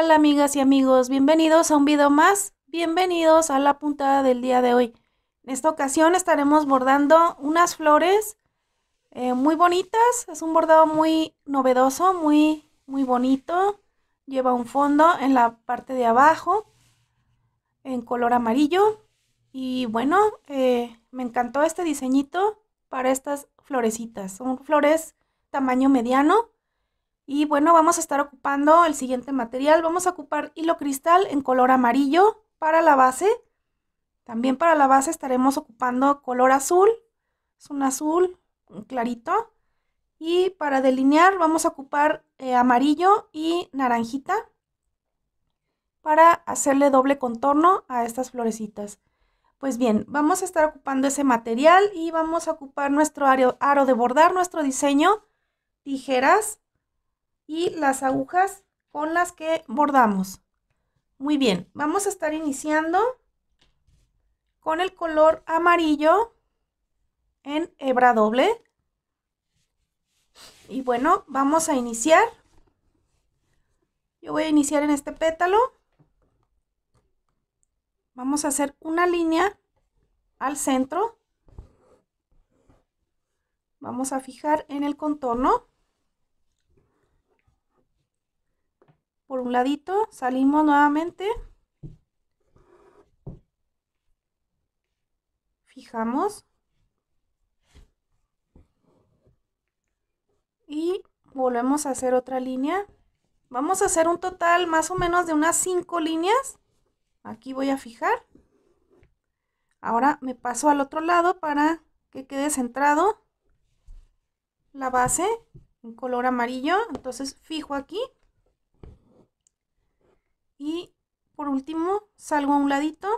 Hola amigas y amigos? Bienvenidos a un video más, bienvenidos a la puntada del día de hoy. En esta ocasión estaremos bordando unas flores eh, muy bonitas, es un bordado muy novedoso, muy, muy bonito. Lleva un fondo en la parte de abajo en color amarillo y bueno, eh, me encantó este diseñito para estas florecitas. Son flores tamaño mediano y bueno, vamos a estar ocupando el siguiente material. Vamos a ocupar hilo cristal en color amarillo para la base. También para la base estaremos ocupando color azul. Es un azul un clarito. Y para delinear vamos a ocupar eh, amarillo y naranjita para hacerle doble contorno a estas florecitas. Pues bien, vamos a estar ocupando ese material y vamos a ocupar nuestro aro de bordar, nuestro diseño, tijeras y las agujas con las que bordamos. Muy bien, vamos a estar iniciando con el color amarillo en hebra doble. Y bueno, vamos a iniciar. Yo voy a iniciar en este pétalo. Vamos a hacer una línea al centro. Vamos a fijar en el contorno. por un ladito, salimos nuevamente, fijamos y volvemos a hacer otra línea. Vamos a hacer un total más o menos de unas 5 líneas. Aquí voy a fijar. Ahora me paso al otro lado para que quede centrado la base en color amarillo. Entonces fijo aquí y por último salgo a un ladito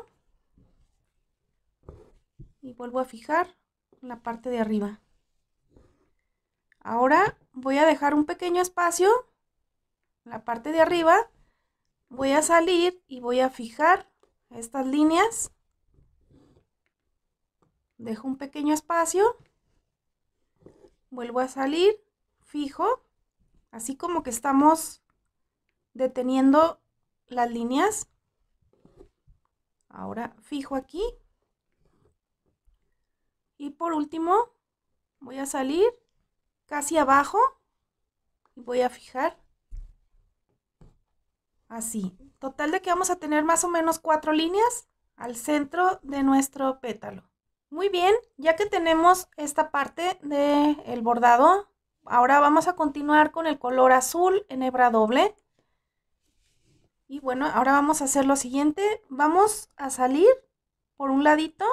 y vuelvo a fijar la parte de arriba. Ahora voy a dejar un pequeño espacio la parte de arriba. Voy a salir y voy a fijar estas líneas. Dejo un pequeño espacio. Vuelvo a salir, fijo, así como que estamos deteniendo las líneas. Ahora fijo aquí. Y por último, voy a salir casi abajo y voy a fijar así. Total de que vamos a tener más o menos cuatro líneas al centro de nuestro pétalo. Muy bien, ya que tenemos esta parte del el bordado, ahora vamos a continuar con el color azul en hebra doble. Y bueno, ahora vamos a hacer lo siguiente. Vamos a salir por un ladito.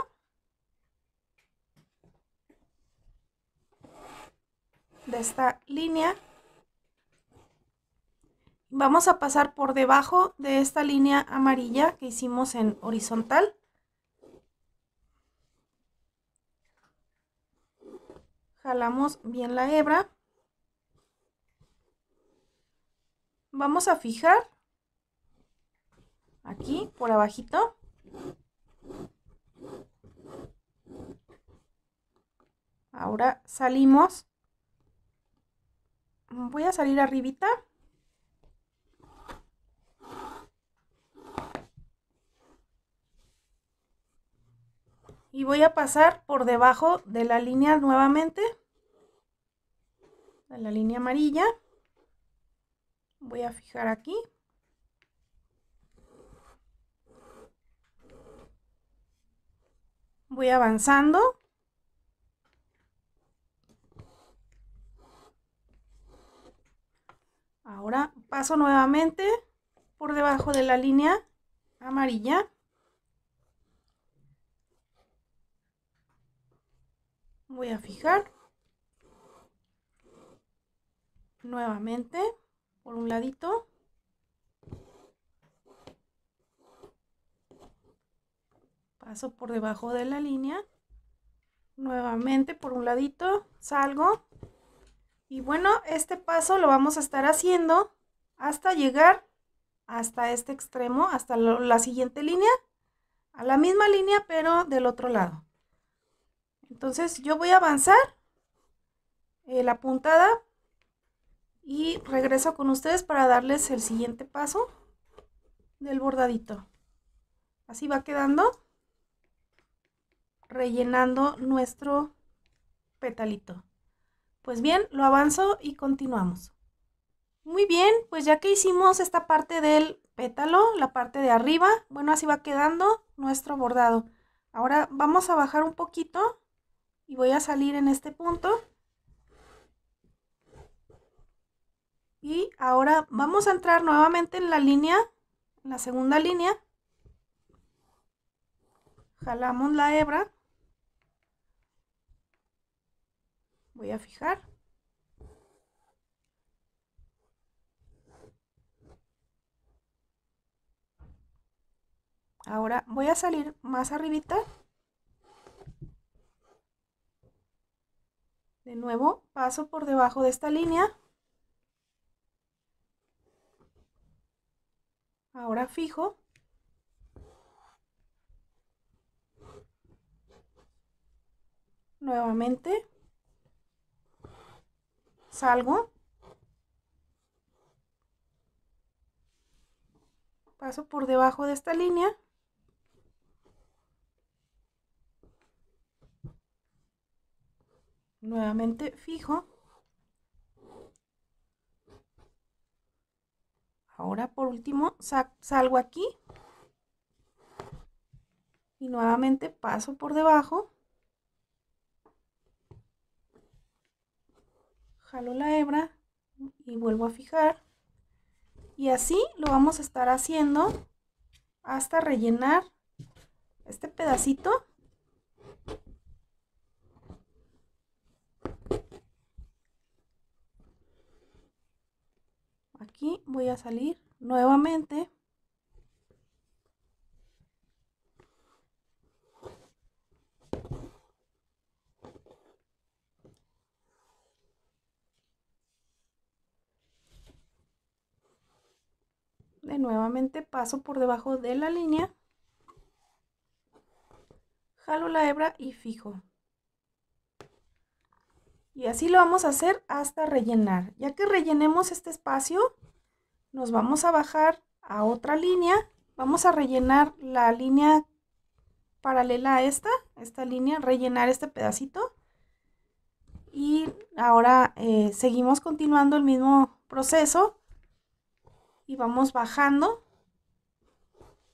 De esta línea. Vamos a pasar por debajo de esta línea amarilla que hicimos en horizontal. Jalamos bien la hebra. Vamos a fijar aquí por abajito. Ahora salimos. Voy a salir arribita. Y voy a pasar por debajo de la línea nuevamente. De la línea amarilla. Voy a fijar aquí. Voy avanzando. Ahora paso nuevamente por debajo de la línea amarilla. Voy a fijar nuevamente por un ladito paso por debajo de la línea nuevamente por un ladito salgo y bueno este paso lo vamos a estar haciendo hasta llegar hasta este extremo hasta la siguiente línea a la misma línea pero del otro lado entonces yo voy a avanzar eh, la puntada y regreso con ustedes para darles el siguiente paso del bordadito así va quedando rellenando nuestro petalito. Pues bien, lo avanzo y continuamos. Muy bien, pues ya que hicimos esta parte del pétalo, la parte de arriba, bueno, así va quedando nuestro bordado. Ahora vamos a bajar un poquito y voy a salir en este punto. Y ahora vamos a entrar nuevamente en la línea, en la segunda línea. Jalamos la hebra. voy a fijar. Ahora voy a salir más arribita. De nuevo paso por debajo de esta línea. Ahora fijo. Nuevamente salgo, paso por debajo de esta línea, nuevamente fijo, ahora por último salgo aquí y nuevamente paso por debajo jalo la hebra y vuelvo a fijar y así lo vamos a estar haciendo hasta rellenar este pedacito aquí voy a salir nuevamente nuevamente paso por debajo de la línea, jalo la hebra y fijo. Y así lo vamos a hacer hasta rellenar. Ya que rellenemos este espacio, nos vamos a bajar a otra línea. Vamos a rellenar la línea paralela a esta, esta línea, rellenar este pedacito. Y ahora eh, seguimos continuando el mismo proceso y vamos bajando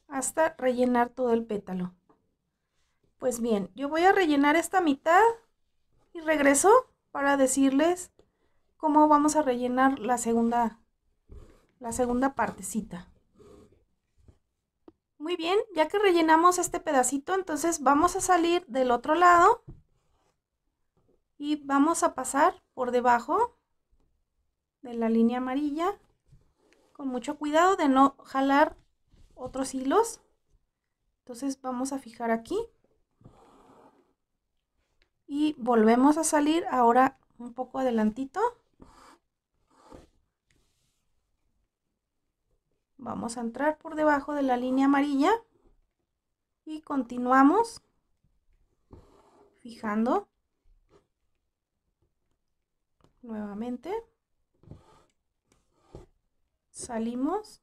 hasta rellenar todo el pétalo. Pues bien, yo voy a rellenar esta mitad y regreso para decirles cómo vamos a rellenar la segunda, la segunda partecita. Muy bien, ya que rellenamos este pedacito, entonces vamos a salir del otro lado y vamos a pasar por debajo de la línea amarilla mucho cuidado de no jalar otros hilos. Entonces vamos a fijar aquí. Y volvemos a salir ahora un poco adelantito. Vamos a entrar por debajo de la línea amarilla y continuamos fijando nuevamente salimos.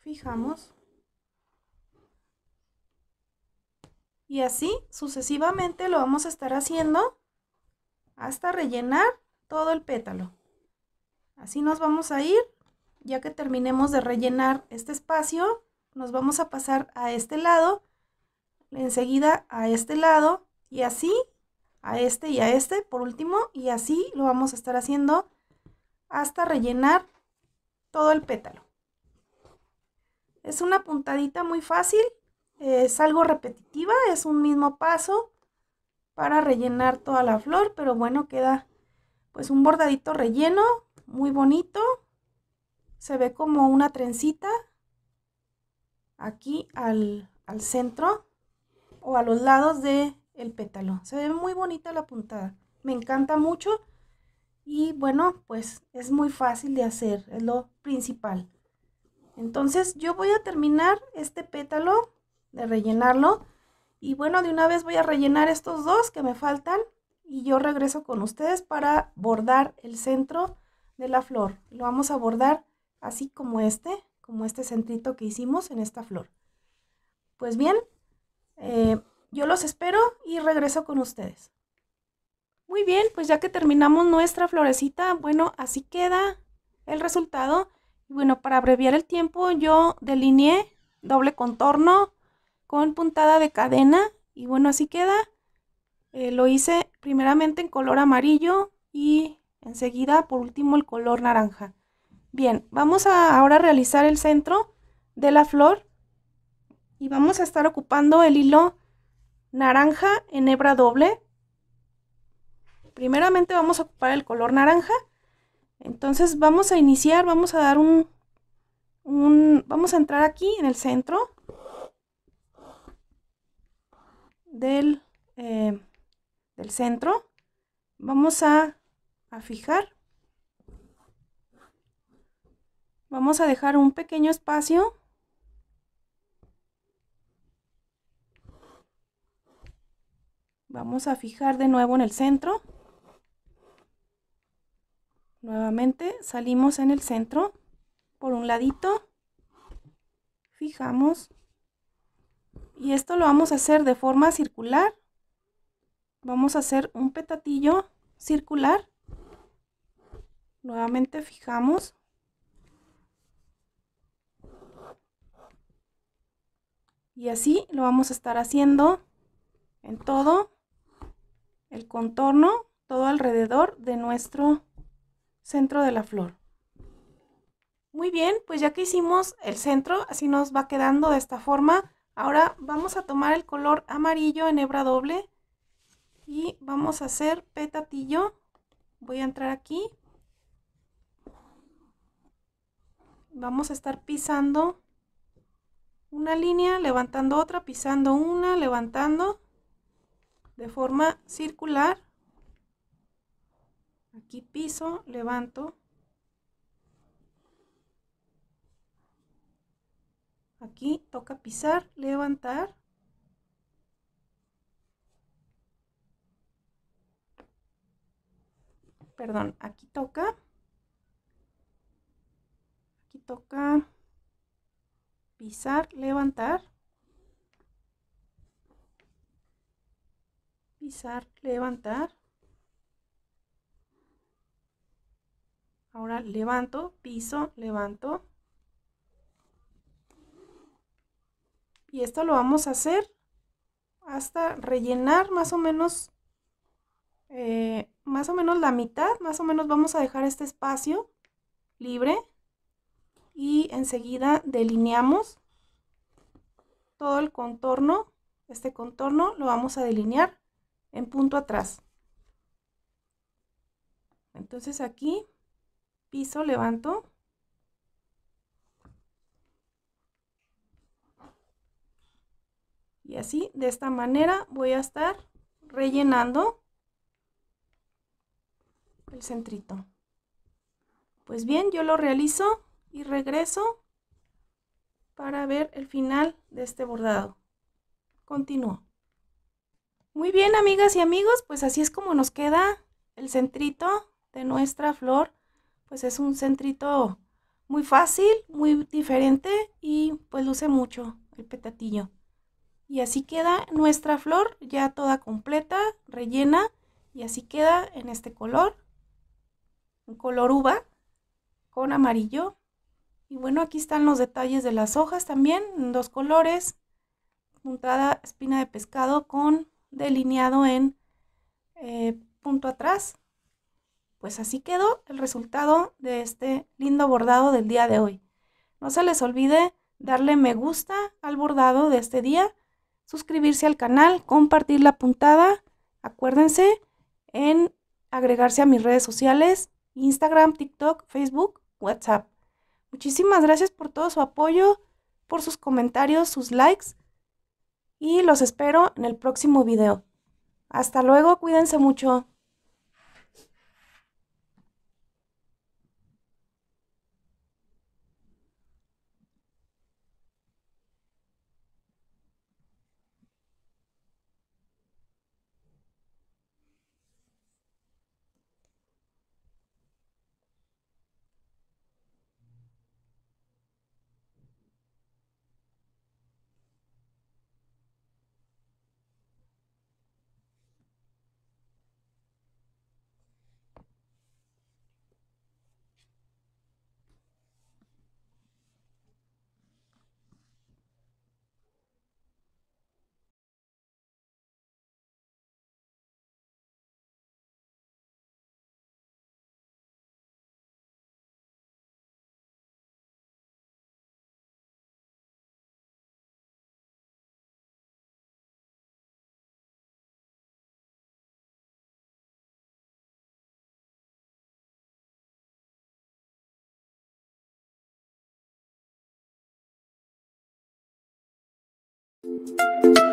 Fijamos. Y así sucesivamente lo vamos a estar haciendo hasta rellenar todo el pétalo. Así nos vamos a ir, ya que terminemos de rellenar este espacio, nos vamos a pasar a este lado, enseguida a este lado y así a este y a este por último y así lo vamos a estar haciendo hasta rellenar todo el pétalo. Es una puntadita muy fácil, es algo repetitiva, es un mismo paso para rellenar toda la flor, pero bueno, queda pues un bordadito relleno, muy bonito. Se ve como una trencita aquí al, al centro o a los lados de el pétalo. Se ve muy bonita la puntada. Me encanta mucho. Y bueno, pues es muy fácil de hacer. Es lo principal. Entonces yo voy a terminar este pétalo de rellenarlo. Y bueno, de una vez voy a rellenar estos dos que me faltan. Y yo regreso con ustedes para bordar el centro de la flor. Lo vamos a bordar así como este, como este centrito que hicimos en esta flor. Pues bien, eh, yo los espero y regreso con ustedes. Muy bien, pues ya que terminamos nuestra florecita, bueno, así queda el resultado. Y bueno, para abreviar el tiempo, yo delineé doble contorno con puntada de cadena. Y bueno, así queda. Eh, lo hice primeramente en color amarillo y enseguida, por último, el color naranja. Bien, vamos a ahora realizar el centro de la flor y vamos a estar ocupando el hilo naranja en hebra doble. Primeramente vamos a ocupar el color naranja. Entonces vamos a iniciar, vamos a dar un, vamos a entrar aquí en el centro del, eh, del centro. Vamos a, a fijar. Vamos a dejar un pequeño espacio Vamos a fijar de nuevo en el centro. Nuevamente salimos en el centro por un ladito. Fijamos. Y esto lo vamos a hacer de forma circular. Vamos a hacer un petatillo circular. Nuevamente fijamos. Y así lo vamos a estar haciendo en todo el contorno, todo alrededor de nuestro centro de la flor. Muy bien, pues ya que hicimos el centro, así nos va quedando de esta forma. Ahora vamos a tomar el color amarillo en hebra doble y vamos a hacer petatillo. Voy a entrar aquí. Vamos a estar pisando una línea, levantando otra, pisando una, levantando de forma circular. Aquí piso, levanto. Aquí toca pisar, levantar. Perdón, aquí toca. Aquí toca pisar, levantar. pisar, levantar. Ahora levanto, piso, levanto. Y esto lo vamos a hacer hasta rellenar más o menos, eh, más o menos la mitad, más o menos vamos a dejar este espacio libre. Y enseguida delineamos todo el contorno. Este contorno lo vamos a delinear en punto atrás. Entonces aquí piso, levanto. Y así, de esta manera voy a estar rellenando el centrito. Pues bien, yo lo realizo y regreso para ver el final de este bordado. Continúo. Muy bien, amigas y amigos, pues así es como nos queda el centrito de nuestra flor. Pues es un centrito muy fácil, muy diferente y pues luce mucho el petatillo. Y así queda nuestra flor ya toda completa, rellena y así queda en este color, un color uva con amarillo. Y bueno, aquí están los detalles de las hojas también, en dos colores, puntada espina de pescado con delineado en eh, punto atrás. Pues así quedó el resultado de este lindo bordado del día de hoy. No se les olvide darle me gusta al bordado de este día, suscribirse al canal, compartir la puntada. Acuérdense en agregarse a mis redes sociales, Instagram, TikTok, Facebook, WhatsApp. Muchísimas gracias por todo su apoyo, por sus comentarios, sus likes y los espero en el próximo video. Hasta luego, cuídense mucho. Thank you.